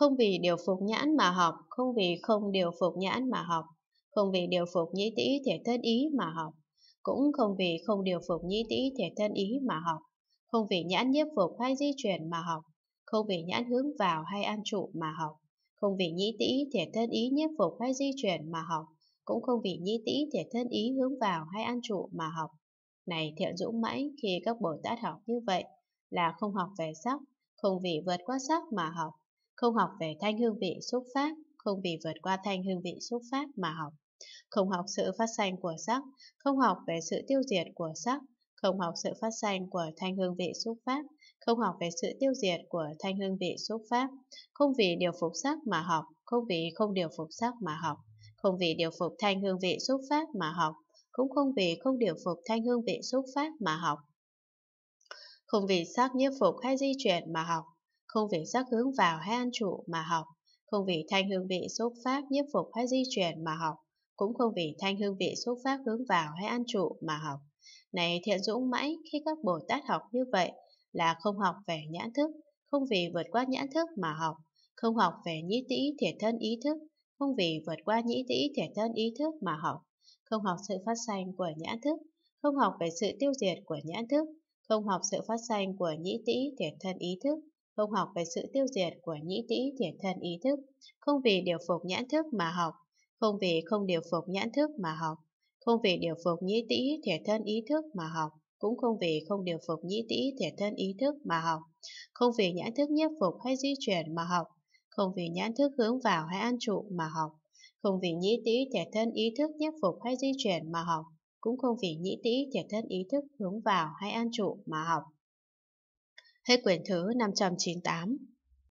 không vì điều phục nhãn mà học, không vì không điều phục nhãn mà học, không vì điều phục nhĩ tỷ thể thân ý mà học, cũng không vì không điều phục nhĩ tỷ thể thân ý mà học, không vì nhãn nhiếp phục hay di chuyển mà học, không vì nhãn hướng vào hay an trụ mà học, không vì nhĩ tỷ thể thân ý nhiếp phục hay di chuyển mà học, cũng không vì nhĩ tỷ thể thân ý hướng vào hay an trụ mà học. Này thiện dũng mãi khi các Bồ Tát học như vậy là không học về sắc, không vì vượt qua sắc mà học, không học về thanh hương vị xúc pháp, không vì vượt qua thanh hương vị xúc pháp mà học, không học sự phát sanh của sắc, không học về sự tiêu diệt của sắc, không học sự phát sanh của thanh hương vị xúc pháp, không học về sự tiêu diệt của thanh hương vị xúc pháp, không vì điều phục sắc mà học, không vì không điều phục sắc mà học, không vì điều phục thanh hương vị xúc pháp mà học, cũng không vì không điều phục thanh hương vị xúc pháp mà học. Không vì sắc nhiếp phục hay di chuyển mà học, không vì sắc hướng vào hay ăn trụ mà học, không vì thanh hương vị xúc phát nhiếp phục hay di chuyển mà học, cũng không vì thanh hương vị xúc phát hướng vào hay ăn trụ mà học. Này thiện dũng mãi khi các Bồ Tát học như vậy là không học về nhãn thức, không vì vượt qua nhãn thức mà học, không học về nhĩ tĩ thể thân ý thức, không vì vượt qua nhĩ tĩ thể thân ý thức mà học, không học sự phát sanh của nhãn thức, không học về sự tiêu diệt của nhãn thức, không học sự phát sanh của nhĩ tĩ thể thân ý thức, không học về sự tiêu diệt của nhĩ tĩ thiệt thân ý thức, không vì điều phục nhãn thức mà học, không vì không điều phục nhãn thức mà học, không vì điều phục nhĩ tĩ thiệt thân ý thức mà học, cũng không vì không điều phục nhĩ tĩ thiệt thân ý thức mà học, không vì nhãn thức nhiếp phục hay di chuyển mà học, không vì nhãn thức hướng vào hay an trụ mà học, không vì nhĩ tĩ thiệt thân ý thức nhiếp phục hay di chuyển mà học, cũng không vì nhĩ tĩ thiệt thân ý thức hướng vào hay an trụ mà học. Hết quyển thứ 598